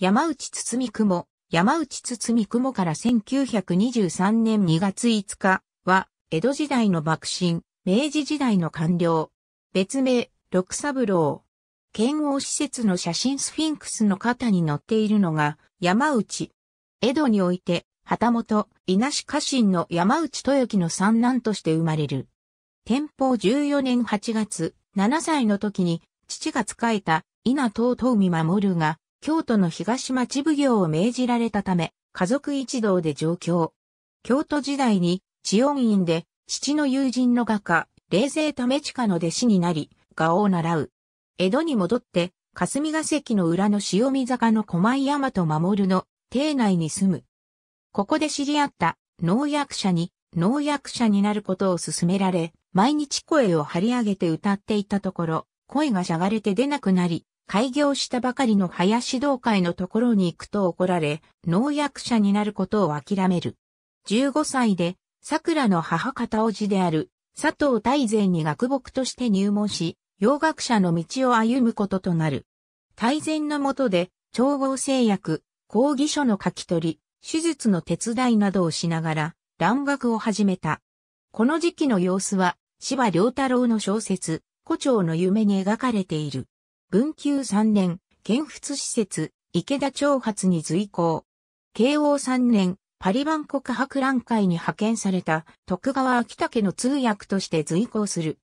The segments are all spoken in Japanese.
山内堤雲、山内堤雲から1923年2月5日は、江戸時代の幕臣、明治時代の官僚。別名、六三郎。剣王施設の写真スフィンクスの肩に乗っているのが、山内。江戸において、旗本、稲氏家臣の山内豊樹の三男として生まれる。天保14年8月、7歳の時に、父が仕えた稲東東見守るが、京都の東町奉行を命じられたため、家族一同で上京。京都時代に、千恩院で、父の友人の画家、冷静為近の弟子になり、画を習う。江戸に戻って、霞が関の裏の潮見坂の小前山と守の、邸内に住む。ここで知り合った農薬者に、農薬者になることを勧められ、毎日声を張り上げて歌っていたところ、声がしゃがれて出なくなり、開業したばかりの林道会のところに行くと怒られ、農薬者になることを諦める。15歳で、桜の母方叔父である、佐藤大善に学牧として入門し、洋学者の道を歩むこととなる。大善のもとで、調合制約、講義書の書き取り、手術の手伝いなどをしながら、乱学を始めた。この時期の様子は、芝良太郎の小説、古町の夢に描かれている。文久3年、建仏施設、池田長髪に随行。慶応3年、パリ万国博覧会に派遣された徳川秋武の通訳として随行する。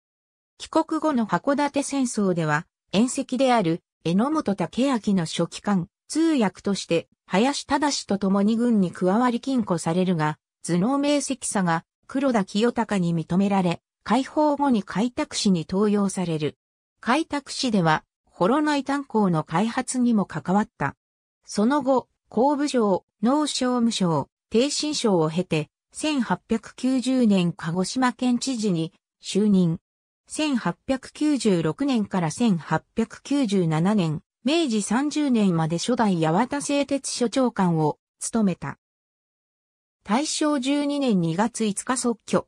帰国後の函館戦争では、遠赤である榎本武明の書記官、通訳として林忠と共に軍に加わり禁錮されるが、頭脳明晰さが黒田清隆に認められ、解放後に開拓使に登用される。開拓使では、コロナイ炭鉱の開発にも関わった。その後、工部省、農商務省、低心省を経て、1890年鹿児島県知事に就任。1896年から1897年、明治30年まで初代八幡製鉄所長官を務めた。大正12年2月5日即居。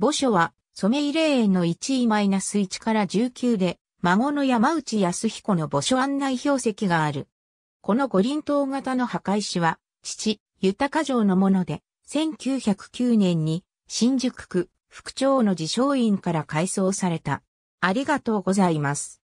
墓所は、染井霊園の1位マイナス1から19で、孫の山内康彦の墓所案内標石がある。この五輪塔型の墓石は、父、豊城のもので、1909年に新宿区副長の自称院から改装された。ありがとうございます。